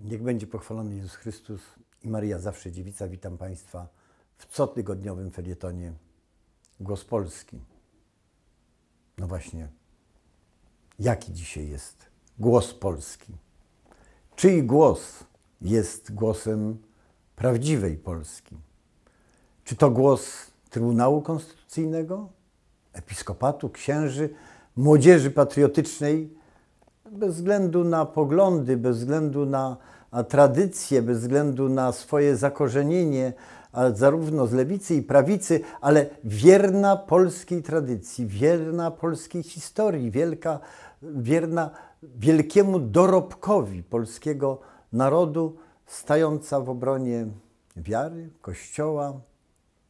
Niech będzie pochwalony Jezus Chrystus i Maria Zawsze Dziewica. Witam Państwa w cotygodniowym felietonie Głos Polski. No właśnie, jaki dzisiaj jest głos Polski? Czyj głos jest głosem prawdziwej Polski? Czy to głos Trybunału Konstytucyjnego, Episkopatu, księży, młodzieży patriotycznej, bez względu na poglądy, bez względu na tradycje, bez względu na swoje zakorzenienie, zarówno z lewicy i prawicy, ale wierna polskiej tradycji, wierna polskiej historii, wielka, wierna wielkiemu dorobkowi polskiego narodu, stająca w obronie wiary, kościoła,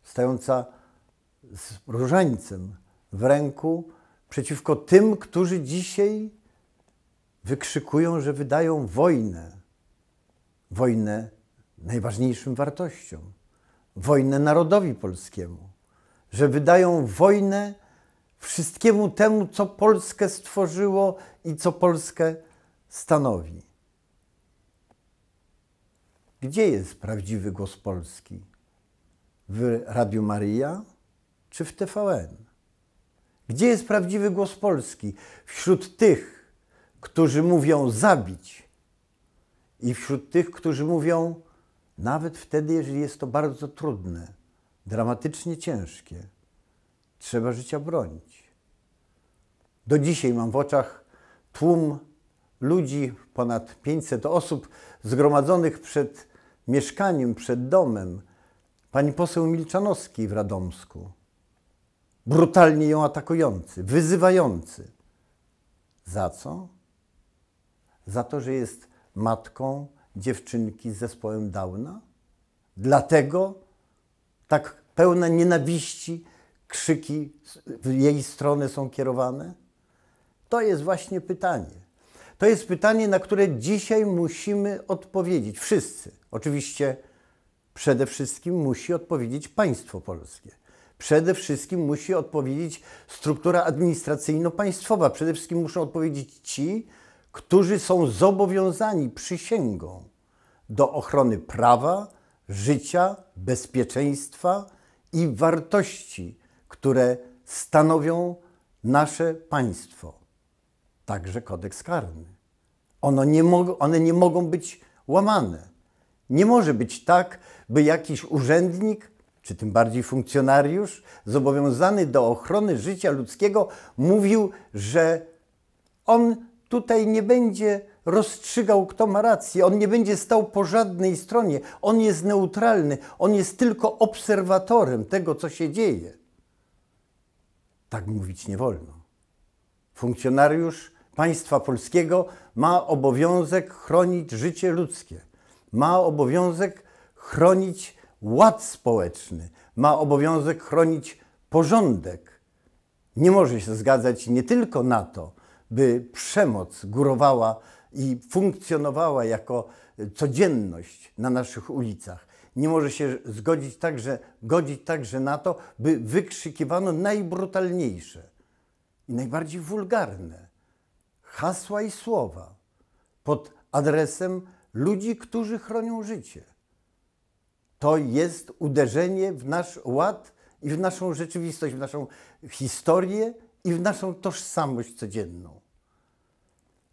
stająca z różańcem w ręku przeciwko tym, którzy dzisiaj wykrzykują, że wydają wojnę. Wojnę najważniejszym wartościom, wojnę narodowi polskiemu, że wydają wojnę wszystkiemu temu, co Polskę stworzyło i co Polskę stanowi. Gdzie jest prawdziwy głos Polski? W Radiu Maria czy w TVN? Gdzie jest prawdziwy głos Polski? Wśród tych, którzy mówią zabić, i wśród tych, którzy mówią, nawet wtedy, jeżeli jest to bardzo trudne, dramatycznie ciężkie, trzeba życia bronić. Do dzisiaj mam w oczach tłum ludzi, ponad 500 osób zgromadzonych przed mieszkaniem, przed domem pani poseł Milczanowskiej w Radomsku. Brutalnie ją atakujący, wyzywający. Za co? za to, że jest matką dziewczynki z zespołem Downa? Dlatego tak pełna nienawiści krzyki w jej stronę są kierowane? To jest właśnie pytanie. To jest pytanie, na które dzisiaj musimy odpowiedzieć. Wszyscy. Oczywiście przede wszystkim musi odpowiedzieć państwo polskie. Przede wszystkim musi odpowiedzieć struktura administracyjno-państwowa. Przede wszystkim muszą odpowiedzieć ci, którzy są zobowiązani przysięgą do ochrony prawa, życia, bezpieczeństwa i wartości, które stanowią nasze państwo, także kodeks karny. One nie, one nie mogą być łamane. Nie może być tak, by jakiś urzędnik, czy tym bardziej funkcjonariusz, zobowiązany do ochrony życia ludzkiego, mówił, że on tutaj nie będzie rozstrzygał, kto ma rację. On nie będzie stał po żadnej stronie. On jest neutralny. On jest tylko obserwatorem tego, co się dzieje. Tak mówić nie wolno. Funkcjonariusz państwa polskiego ma obowiązek chronić życie ludzkie. Ma obowiązek chronić ład społeczny. Ma obowiązek chronić porządek. Nie może się zgadzać nie tylko na to, by przemoc górowała i funkcjonowała jako codzienność na naszych ulicach. Nie może się zgodzić także, godzić także na to, by wykrzykiwano najbrutalniejsze i najbardziej wulgarne hasła i słowa pod adresem ludzi, którzy chronią życie. To jest uderzenie w nasz ład i w naszą rzeczywistość, w naszą historię, i w naszą tożsamość codzienną.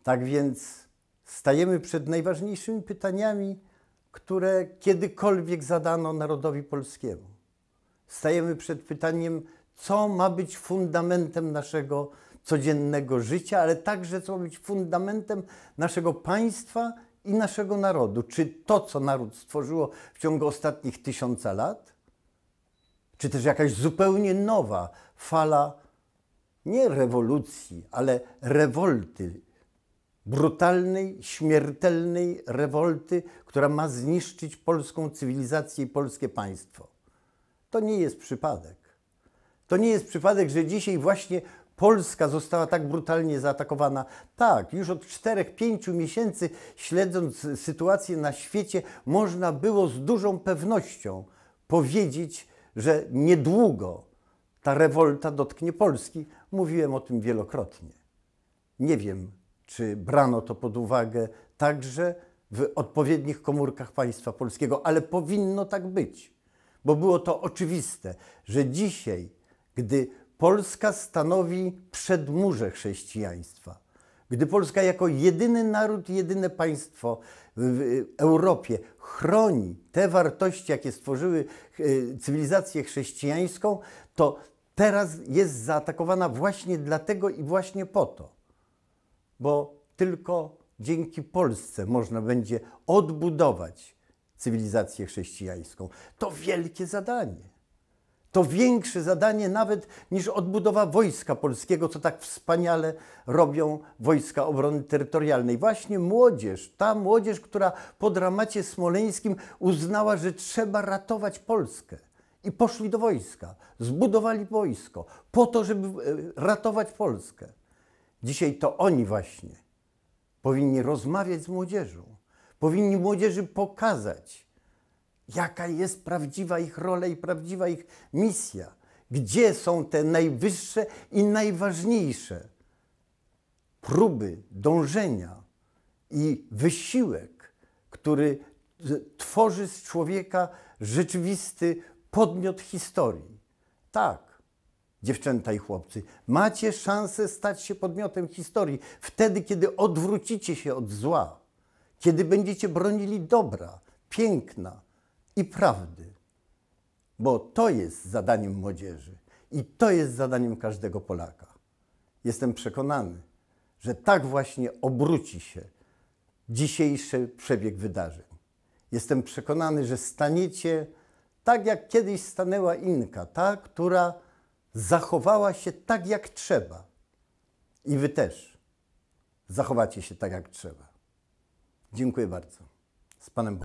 Tak więc stajemy przed najważniejszymi pytaniami, które kiedykolwiek zadano narodowi polskiemu. Stajemy przed pytaniem, co ma być fundamentem naszego codziennego życia, ale także co ma być fundamentem naszego państwa i naszego narodu. Czy to, co naród stworzyło w ciągu ostatnich tysiąca lat, czy też jakaś zupełnie nowa fala nie rewolucji, ale rewolty, brutalnej, śmiertelnej rewolty, która ma zniszczyć polską cywilizację i polskie państwo. To nie jest przypadek. To nie jest przypadek, że dzisiaj właśnie Polska została tak brutalnie zaatakowana. Tak, już od 4-5 miesięcy, śledząc sytuację na świecie, można było z dużą pewnością powiedzieć, że niedługo ta rewolta dotknie Polski, Mówiłem o tym wielokrotnie. Nie wiem, czy brano to pod uwagę także w odpowiednich komórkach państwa polskiego, ale powinno tak być, bo było to oczywiste, że dzisiaj, gdy Polska stanowi przedmurze chrześcijaństwa, gdy Polska jako jedyny naród, jedyne państwo w Europie chroni te wartości, jakie stworzyły e, cywilizację chrześcijańską, to teraz jest zaatakowana właśnie dlatego i właśnie po to. Bo tylko dzięki Polsce można będzie odbudować cywilizację chrześcijańską. To wielkie zadanie. To większe zadanie nawet niż odbudowa wojska polskiego, co tak wspaniale robią wojska obrony terytorialnej. Właśnie młodzież, ta młodzież, która po dramacie smoleńskim uznała, że trzeba ratować Polskę i poszli do wojska. Zbudowali wojsko po to, żeby e, ratować Polskę. Dzisiaj to oni właśnie powinni rozmawiać z młodzieżą. Powinni młodzieży pokazać, jaka jest prawdziwa ich rola i prawdziwa ich misja. Gdzie są te najwyższe i najważniejsze próby dążenia i wysiłek, który tworzy z człowieka rzeczywisty podmiot historii. Tak, dziewczęta i chłopcy, macie szansę stać się podmiotem historii wtedy, kiedy odwrócicie się od zła, kiedy będziecie bronili dobra, piękna i prawdy. Bo to jest zadaniem młodzieży i to jest zadaniem każdego Polaka. Jestem przekonany, że tak właśnie obróci się dzisiejszy przebieg wydarzeń. Jestem przekonany, że staniecie tak jak kiedyś stanęła Inka, ta, która zachowała się tak jak trzeba. I wy też zachowacie się tak jak trzeba. Dziękuję bardzo. Z Panem Bogiem.